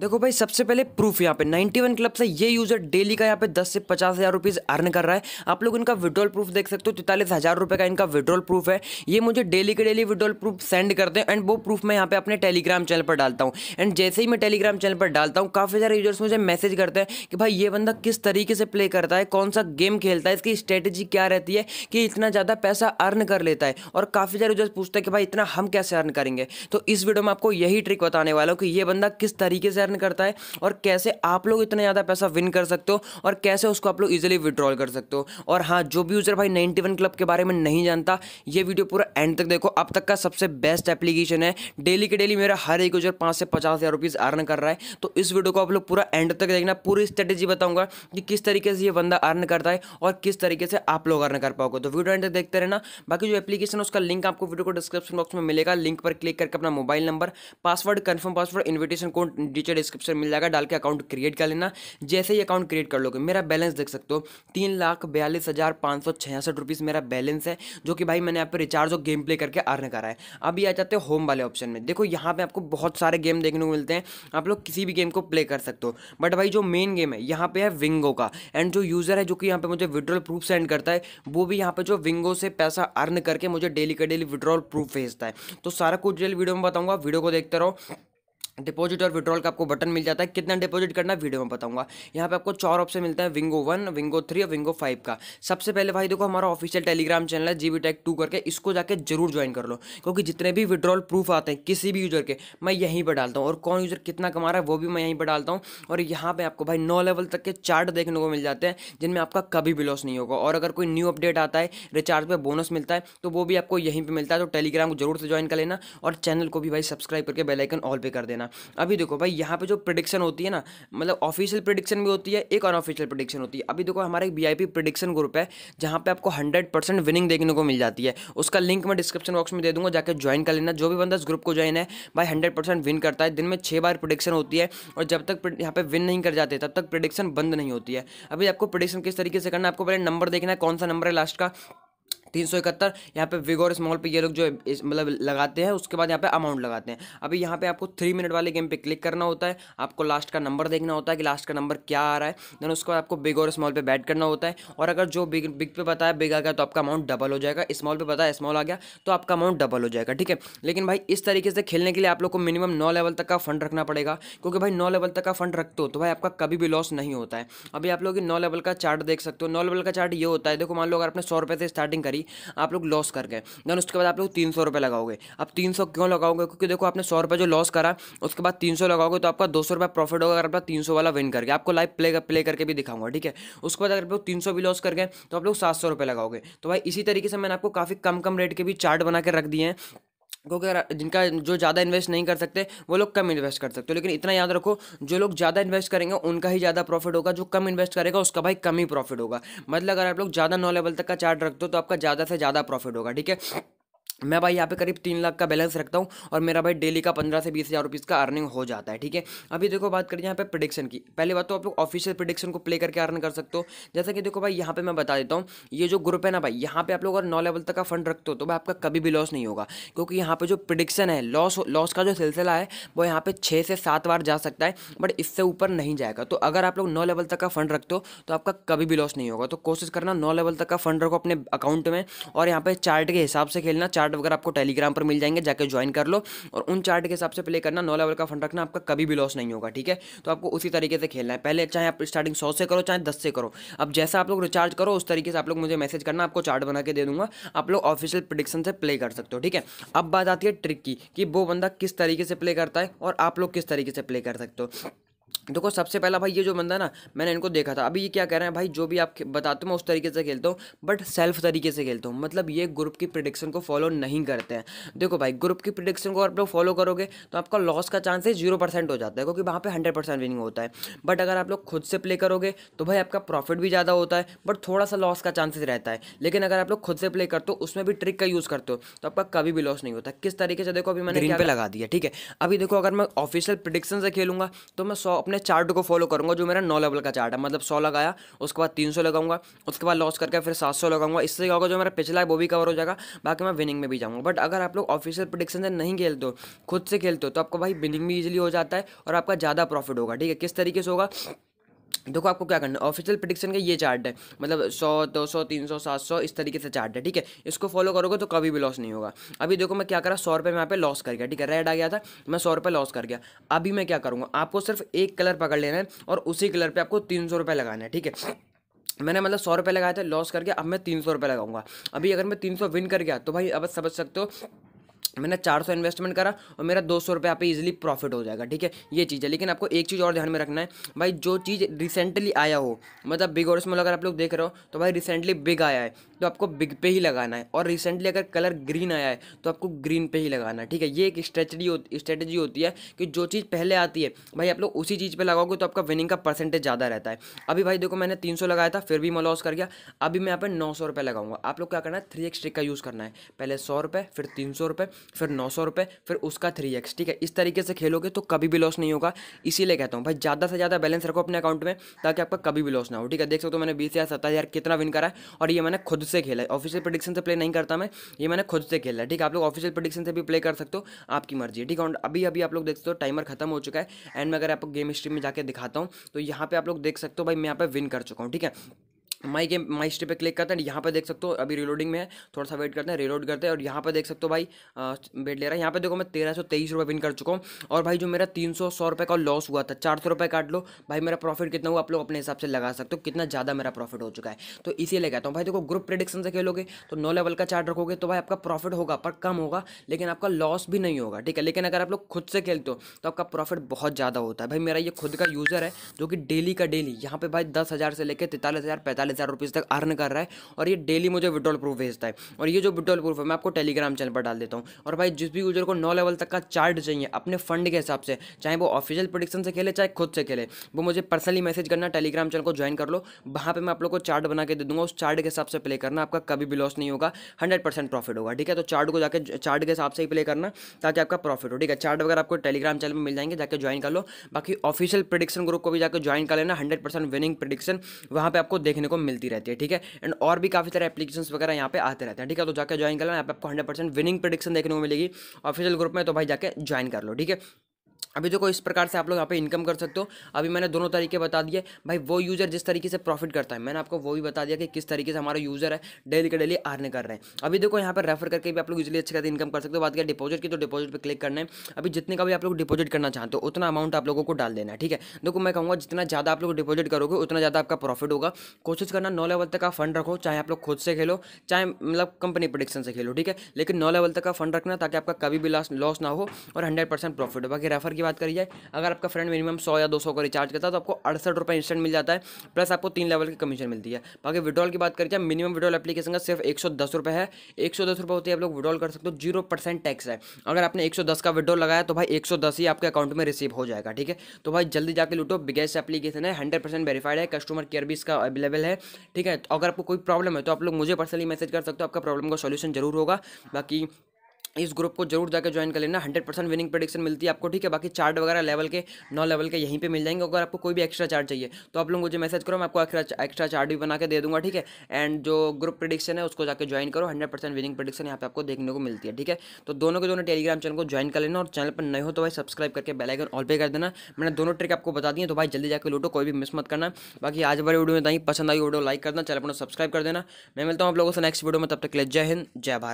देखो भाई सबसे पहले प्रूफ यहाँ पे 91 क्लब से ये यूजर डेली का यहाँ पे 10 से पचास हज़ार रुपीज़ अर्न कर रहा है आप लोग इनका विड्रॉल प्रूफ देख सकते हो तैतालीस हज़ार रुपये का इनका विड्रॉल प्रूफ है ये मुझे डेली के डेली विड्रॉल प्रूफ सेंड करते हैं एंड वो प्रूफ मैं यहाँ पे अपने टेलीग्राम चैनल पर डालता हूँ एंड जैसे ही मैं टेलीग्राम चैनल पर डालता हूँ काफ़ी सारे यूजर्स मुझे मैसेज करते हैं कि भाई ये बंदा किस तरीके से प्ले करता है कौन सा गेम खेलता है इसकी स्ट्रेटेजी क्या रहती है कि इतना ज़्यादा पैसा अर्न कर लेता है और काफ़ी सारे यूजर्स पूछते हैं कि भाई इतना हम कैसे अर्न करेंगे तो इस वीडियो में आपको यही ट्रिक बताने वाला हूँ कि ये बंदा किस तरीके से अर्न करता है और कैसे आप लोग इतना ज़्यादा पैसा विन कर सकते हो और कैसे उसको आप लोग इजिली विड्रॉल कर सकते हो और हाँ जो भी यूज़र भाई नाइन्टी क्लब के बारे में नहीं जानता ये वीडियो पूरा एंड तक देखो अब तक का सबसे बेस्ट एप्लीकेशन है डेली के डेली मेरा हर एक यूजर पाँच से पचास हज़ार रुपीज़ अर्न कर रहा है तो इस वीडियो को आप लोग पूरा एंड तक देखना पूरी स्ट्रेटेजी बताऊँगा कि किस तरीके से ये बंदा अर्न करता है और किस तरीके से आप लोग अर्न कर पाओगे तो वीडियो एंड तक देखते रहना बाकी जो एप्लीकेशन है उसका लिंक आपको वीडियो को डिस्क्रिप्शन बॉक्स में मिलेगा लिंक पर क्लिक करके अपना mobile number password confirm password invitation code detail description मिल जाएगा डाल के अकाउंट क्रिएट कर लेना जैसे ही अकाउंट क्रिएट कर लोगे मेरा बैलेंस देख सकते हो तीन लाख बयालीस हज़ार पाँच सौ छियासठ रुपीज़ मेरा बैलेंस है जो कि भाई मैंने यहाँ पर रिचार्ज और गेम प्ले करके अर्न करा है अभी आ जाते हैं होम वाले ऑप्शन में देखो यहाँ पर आपको बहुत सारे गेम देखने को मिलते हैं आप लोग किसी भी गेम को प्ले कर सकते हो बट भाई जो मेन गेम है यहाँ पर है विंगो का एंड जो यूज़र है जो कि यहाँ पर मुझे विड्रॉल प्रूफ सेंड करता है वो भी यहाँ पर जो विंगो से पैसा अर्न करके मुझे डेली का डेली विड्रॉल प्रूफ भेजता है तो सारा कुछ डेली वीडियो में बताऊँगा वीडियो को देखते रहो डिपॉजिट और विड्रॉल का आपको बटन मिल जाता है कितना डिपॉजिट करना है वीडियो में बताऊंगा यहाँ पे आपको चार ऑप्शन मिलता है विंगो वन विंगो थ्री और विंगो फाइव का सबसे पहले भाई देखो हमारा ऑफिशियल टेलीग्राम चैनल है जीबी टेक टू करके इसको जाके जरूर ज्वाइन कर लो क्योंकि जितने भी विड्रॉल प्रूफ आते हैं किसी भी यूज़र के मैं यहीं पर डालता हूँ और कौन यूज़र कितना कमा रहा है वो भी मैं यहीं पर डालता हूँ और यहाँ पर आपको भाई नौ लेवल तक के चार्ट देखने को मिल जाते हैं जिनमें आपका कभी भी लॉस नहीं होगा और अगर कोई न्यू अपडेट आता है रिचार्ज पर बोनस मिलता है तो वो भी आपको यहीं पर मिलता है तो टेलीग्राम को जरूर से ज्वाइन कर लेना और चैनल को भी भाई सब्सक्राइब करके बेलाइकन ऑल पे कर देना लेना अभी देखो भाई यहाँ पे जो प्रडिक्शन होती है ना मतलब ऑफिशियल प्रडिक्शन भी होती है एक अनऑफिशियल प्रडिक्शन होती है अभी देखो हमारा एक पी प्रडिक्शन ग्रुप है जहाँ पे आपको हंड्रेड परसेंट विनिंग देखने को मिल जाती है उसका लिंक मैं डिस्क्रिप्शन बॉक्स में दे दूँगा जाकर ज्वाइन कर लेना जो भी बंदा इस ग्रुप को ज्वाइन है भाई हंड्रेड परसेंट विन करता है दिन में छः बार प्रडिक्शन होती है और जब तक यहाँ पे विन नहीं कर जाते तब तक प्रडिक्शन बंद नहीं होती है अभी आपको प्रडिक्शन किस तरीके से करना है आपको पहले नंबर देखना है कौन सा नंबर है लास्ट का तीन सौ इकहत्तर यहाँ पे विगोर और स्मॉल पे ये लोग जो मतलब लगाते हैं उसके बाद यहाँ पे अमाउंट लगाते हैं अभी यहाँ पे आपको थ्री मिनट वाले गेम पे क्लिक करना होता है आपको लास्ट का नंबर देखना होता है कि लास्ट का नंबर क्या आ रहा है देन उसके बाद आपको बिग और स्मॉल पे बैट करना होता है और अगर जो बिग बिग पे बताया बिग आ गया तो आपका अमाउंट डबल हो जाएगा स्मॉल पे बताया स्मॉल आ गया तो आपका अमाउंट डबल हो जाएगा ठीक है लेकिन भाई इस तरीके से खेलने के लिए आप लोग को मिनिमम नौ लेवल तक का फंड रखना पड़ेगा क्योंकि भाई नौ लेवल तक का फंड रखते हो तो भाई आपका कभी भी लॉस नहीं होता है अभी आप लोग नौ लेवल का चार्ट देख सकते हो नौ लेवल का चार्ट ये होता है देखो मान लो अगर आपने सौ रुपये से स्टार्टिंग करी भाई आप लोग लॉस कर गए देन उसके बाद आप लोग तीन सौ रुपये लगाओगे अब तीन सौ क्यों लगाओगे क्योंकि देखो आपने सौ रुपये जो लॉस करा उसके बाद तीन सौ लगाओगे तो आपका दो सौ रुपये प्रॉफिट होगा अगर आप तीन सौ वाला विन करके आपको लाइव प्ले प्ले करके भी दिखाऊंगा ठीक है उसके बाद अगर आप लोग तीन सौ भी लॉस कर गए तो आप लोग सात सौ रुपये लगाओगे तो भाई इसी तरीके से मैंने आपको काफ़ी कम कम रेट के भी चार्ट बना के रख दिए हैं क्योंकि जिनका जो ज़्यादा इन्वेस्ट नहीं कर सकते वो लोग कम इन्वेस्ट कर सकते हो लेकिन इतना याद रखो जो लोग ज़्यादा इन्वेस्ट करेंगे उनका ही ज़्यादा प्रॉफिट होगा जो कम इन्वेस्ट करेगा उसका भाई कम ही प्रॉफिट होगा मतलब अगर आप लोग ज़्यादा नौ लेवल तक का चार्ट रखते हो तो आपका ज़्यादा से ज़्यादा प्रॉफिट होगा ठीक है मैं भाई यहाँ पे करीब तीन लाख का बैलेंस रखता हूँ और मेरा भाई डेली का पंद्रह से बीस हज़ार रुपीज़ का अर्निंग हो जाता है ठीक है अभी देखो बात करिए यहाँ पे प्रडिक्शन की पहले बात तो आप लोग ऑफिशियल प्रडिक्शन को प्ले करके अर्न कर सकते हो जैसा कि देखो भाई यहाँ पे मैं बता देता हूँ ये जो ग्रुप है ना भाई यहाँ पे आप लोग अगर नौ लेवल तक का फंड रखते हो तो भाई आपका कभी भी लॉस नहीं होगा क्योंकि यहाँ पर जो प्रिडिक्शन है लॉस लॉस का जो सिलसिला है वो यहाँ पर छः से सात बार जा सकता है बट इससे ऊपर नहीं जाएगा तो अगर आप लोग नौ लेवल तक का फंड रखते हो तो आपका कभी भी लॉस नहीं होगा तो कोशिश करना नौ लेवल तक का फंड रखो अपने अकाउंट में और यहाँ पर चार्ट के हिसाब से खेलना चार्ट चार्ट वगैरह आपको टेलीग्राम पर मिल जाएंगे जाकर ज्वाइन कर लो और उन चार्ट के हिसाब से प्ले करना नौ लेवल का फंड रखना आपका कभी भी लॉस नहीं होगा ठीक है तो आपको उसी तरीके से खेलना है पहले चाहे आप स्टार्टिंग सौ से करो चाहे दस से करो अब जैसा आप लोग रिचार्ज करो उस तरीके से आप लोग मुझे मैसेज करना आपको चार्ट बना के दे दूंगा आप लोग ऑफिशियल प्रिडिक्शन से प्ले कर सकते हो ठीक है अब बात आती है ट्रिक की कि वो बंदा किस तरीके से प्ले करता है और आप लोग किस तरीके से प्ले कर सकते हो देखो सबसे पहला भाई ये जो बंदा ना मैंने इनको देखा था अभी ये क्या कह रहे हैं भाई जो भी आप बताते हो मैं उस तरीके से खेलता हूँ बट सेल्फ तरीके से खेलता हूँ मतलब ये ग्रुप की प्रिडिक्शन को फॉलो नहीं करते हैं देखो भाई ग्रुप की प्रिडिक्शन को आप लोग फॉलो करोगे तो आपका लॉस का चांसेस जीरो परसेंट हो जाता है क्योंकि वहाँ पर हंड्रेड परसेंट विनिंग होता है बट अगर आप लोग खुद से प्ले करोगे तो भाई आपका प्रॉफिट भी ज़्यादा होता है बट थोड़ा सा लॉस का चांसेस रहता है लेकिन अगर आप लोग खुद से प्ले करते हो उसमें भी ट्रिक का यूज़ करते हो तो आपका कभी भी लॉस नहीं होता किस तरीके से देखो अभी मैंने लगा दिया ठीक है अभी देखो अगर मैं ऑफिशियल प्रिडिक्शन से खेलूंगा तो मैं सौ अपने अपने चार्ट को फॉलो करूंगा जो मेरा नौ लेवल का चार्ट है मतलब सौ लगाया उसके बाद तीन सौ लगाऊंगा उसके बाद लॉस करके फिर सात सौ लगाऊंगा इससे क्या होगा जो मेरा पिछला है वो भी कवर हो जाएगा बाकी मैं विनिंग में भी जाऊँगा बट अगर आप लोग ऑफिशियल प्रडिक्शन से नहीं खेलते हो खुद से खेलते हो तो आपको भाई विनिंग भी ईजिली हो जाता है और आपका ज़्यादा प्रॉफिट होगा ठीक है किस तरीके से होगा देखो आपको क्या करना है ऑफिशियल प्रडिक्शन का ये चार्ट है मतलब सौ दो सौ तीन सौ सात सौ इस तरीके से चार्ट है ठीक है इसको फॉलो करोगे तो कभी भी लॉस नहीं होगा अभी देखो मैं क्या करा सौ रुपये में यहाँ पे लॉस कर गया ठीक है रेड आ गया था मैं सौ रुपये लॉस कर गया अभी मैं क्या करूँगा आपको सिर्फ एक कलर पकड़ लेना है और उसी कलर पर आपको तीन सौ रुपये लगाना है ठीक है मैंने मतलब सौ रुपये लगाया था लॉस करके अब मैं तीन सौ रुपये लगाऊंगा अभी अगर मैं तीन सौ विन कर गया तो भाई अब समझ सकते हो मैंने 400 इन्वेस्टमेंट करा और मेरा दो सौ रुपये पे इजिली प्रॉफिट हो जाएगा ठीक है ये चीज़ है लेकिन आपको एक चीज़ और ध्यान में रखना है भाई जो चीज़ रिसेंटली आया हो मतलब बिग और में अगर आप लोग देख रहे हो तो भाई रिसेंटली बिग आया है तो आपको बिग पे ही लगाना है और रिसेंटली अगर कलर ग्रीन आया है तो आपको ग्रीन पे ही लगाना है ठीक है ये एक स्ट्रेटजी होती स्ट्रेटजी होती है कि जो चीज़ पहले आती है भाई आप लोग उसी चीज़ पर लगाओगे तो आपका विनिंग का परसेंटेज ज़्यादा रहता है अभी भाई देखो मैंने तीन लगाया था फिर भी मैं लॉस कर गया अभी मैं यहाँ पर नौ लगाऊंगा आप लोग क्या करना है थ्री एक्स का यूज़ करना है पहले सौ फिर तीन फिर नौ सौ रुपये फिर उसका थ्री एक्स ठीक है इस तरीके से खेलोगे तो कभी भी लॉस नहीं होगा इसीलिए कहता हूँ भाई ज़्यादा से ज़्यादा बैलेंस रखो अपने अकाउंट में ताकि आपका कभी भी लॉस ना हो ठीक है देख सकते हो मैंने बीस हजार सत्तर हज़ार कितना विन करा है और ये मैंने खुद से खेला है ऑफिशियल प्रडिक्शन से प्ले नहीं करता मैं ये मैंने खुद से खेला है ठीक है आप लोग ऑफिशियल प्रडिक्शन से भी प्ले कर सकते हो आपकी मर्जी है ठीक है अभी अभी आप लोग देख सकते हो टाइमर खत्म हो चुका है एंड मैं अगर आपको गेम स्ट्रीम में जाकर दिखाता हूँ तो यहाँ पर आप लोग देख सकते हो भाई मैं यहाँ पर विन कर चुका हूँ ठीक है माई गेम माई स्टेप पे क्लिक करते हैं यहाँ पे देख सकते हो अभी रिलोडिंग में है थोड़ा सा वेट करते हैं रिलोड करते हैं और यहाँ पे देख सकते हो भाई बेट ले रहा है यहाँ पे देखो मैं तेरह सौ तेईस रुपये विन कर चुका हूँ और भाई जो मेरा तीन सौ सौ रुपये का लॉस हुआ था चार सौ रुपये काट लो भाई मेरा प्रॉफिट कितना हुआ आप लोग अपने हिसाब से लगा सकते हो कितना ज़्यादा मेरा प्रॉफिट हो चुका है तो इसीलिए कहता हूँ भाई देखो ग्रुप प्रडिक्शन से खेलोगे तो नौ लेवल का चार्ट रखोगे तो भाई आपका प्रॉफिट होगा पर कम होगा लेकिन आपका लॉस भी नहीं होगा ठीक है लेकिन अगर आप लोग खुद से खेलते हो तो आपका प्रॉफिट बहुत ज़्यादा होता है भाई मेरा ये खुद का यूज़र है जो कि डेली का डेली यहाँ पर भाई दस हज़ार से लेकर तैंतालीस हज़ार हज़ार रुपीज़ तक अर्न कर रहा है और ये डेली मुझे विड्रॉल प्रूफ भेजता है और ये जो विड्रॉल प्रूफ है मैं आपको टेलीग्राम चैनल पर डाल देता हूँ और भाई जिस भी यूजर को नौ लेवल तक का चार्ट चाहिए अपने फंड के हिसाब से चाहे वो ऑफिशियल प्रोडिक्शन से खेले चाहे खुद से खेले वो मुझे पर्सनली मैसेज करना टेलीग्राम चैनल को ज्वाइन कर लो वहाँ पर मैं आप लोग को चार्ट बना के दे दूंगा उस चार्ट के हिसाब से प्ले करना आपका कभी भी लॉस नहीं होगा हंड्रेड परसेंट प्रॉफिट होगा ठीक है तो चार्ट को जाकर चार्ट के हिसाब से ही प्ले करना ताकि आपका प्रॉफिट हो ठीक है चार्ट वगैरह आपको टेलीग्राम चैनल में मिल जाएंगे जाकर ज्वाइन कर लो बाकी ऑफिशियल प्रोडिक्शन ग्रुप को भी जाकर ज्वाइन कर लेना हंड्रेड परसेंट विनिंग प्रोडिक्शन वहाँ पर आपको देखने को मिलती रहती है ठीक है एंड और भी काफ़ी सारे एप्लीकेशन वगैरह यहाँ पे आते रहते हैं ठीक है तो जाकर ज्वाइन लो यहाँ पे आपको हंड्रेड परसेंट विनिंग प्रडिक्शन देखने को मिलेगी ऑफिशियल ग्रुप में तो भाई जाकर ज्वाइन कर लो ठीक है अभी देखो इस प्रकार से आप लोग यहाँ पे इनकम कर सकते हो अभी मैंने दोनों तरीके बता दिए भाई वो यूज़र जिस तरीके से प्रॉफिट करता है मैंने आपको वो भी बता दिया कि किस तरीके से हमारा यूज़र है डेली का डेली आर्न कर रहे हैं अभी देखो यहाँ पर रेफर करके भी आप लोग इजिली अच्छे खाते इनकम कर सकते हो बात किया डिपोजिट की तो डिपोजिट पर क्लिक करना है अभी जितने का भी आप लोग डिपोजिट करना चाहते हो उतना अमाउंट आप लोगों को डाल देना है ठीक है देखो मैं कहूँगा जितना ज़्यादा आप लोग डिपोजिट करोगे उतना ज़्यादा आपका प्रॉफिट होगा कोशिश करना नौ लेवल तक का फंड रखो चाहे आप लोग खुद से खेलो चाहे मतलब कंपनी प्रोडिक्शन से खेलो ठीक है लेकिन नौ लेवल तक का फंड रखना ताकि आपका कभी भी लॉस ना हो और हंड्रेड परसेंट प्रॉफिट हो बाकी रेफर की बात करी जाए अगर आपका फ्रेंड मिनिमम सौ या दो सौ का रिचार्ज करता है तो आपको अड़सठ रुपये इंस्टेंट मिल जाता है प्लस आपको तीन लेवल की कमीशन मिलती है बाकी विड्रॉल की बात करी जाए मिनिमम विड्रॉल एप्लीकेशन का सिर्फ एक सौ दस है एक सौ दस रुपये होती है आप लोग विड्रॉल कर सकते हो जीरो परसेंट टैक्स है अगर आपने एक दस का विड्रॉल लगाया तो भाई एक सौ दस ही आपके अकाउंट में रिसीव हो जाएगा ठीक है तो भाई जल्दी जाकर लूटो बिगेस्ट एप्लीकेशन है हंड्रेड परसेंट वेरीफाइड है कस्टमर केयर भी इसका अवेलेबल है ठीक है तो अगर आपको कोई प्रॉब्लम है तो आप लोग मुझे पर्सनली मैसेज कर सकते हो आपका प्रॉब्लम का सोल्यूशन जरूर होगा बाकी इस ग्रुप को जरूर जाकर ज्वाइन कर लेना हंड्रेड परसेंट विनिंग प्रोडिक्शन मिलती है आपको ठीक है बाकी चार्ट वगैरह लेवल के नौ लेवल के यहीं पे मिल जाएंगे अगर आपको कोई भी एक्स्ट्रा चार्ट चाहिए तो आप लोग मुझे मैसेज करो मैं आपको एक्स्ट्रा चार्ट भी बना के दे दूंगा ठीक है एंड जो ग्रुप प्रडिक्शन है उसको जाकर ज्वाइन करो हंड्रेड परसेंट विनिंग प्रडिक्शन यहाँ पे आपको देखने को मिलती है ठीक है तो दोनों के दोनों टेलीग्राम चैनल को ज्वाइन कर लेना और चैनल पर नए हो तो भाई सब्सक्राइब करके बेलाइकन ऑल पे कर देना मैंने दोनों ट्रिक आपको बता दिए तो भाई जल्दी जाकर लूटो कोई भी मिस मत करना बाकी आज वाली वीडियो में ताई पसंद आई वीडियो लाइक तो करना चैनल पर सब्सक्राइब कर देना मैं मिलता हूँ आप लोगों से नेक्स्ट वीडियो में तब तक ले जय हिंद जय भारत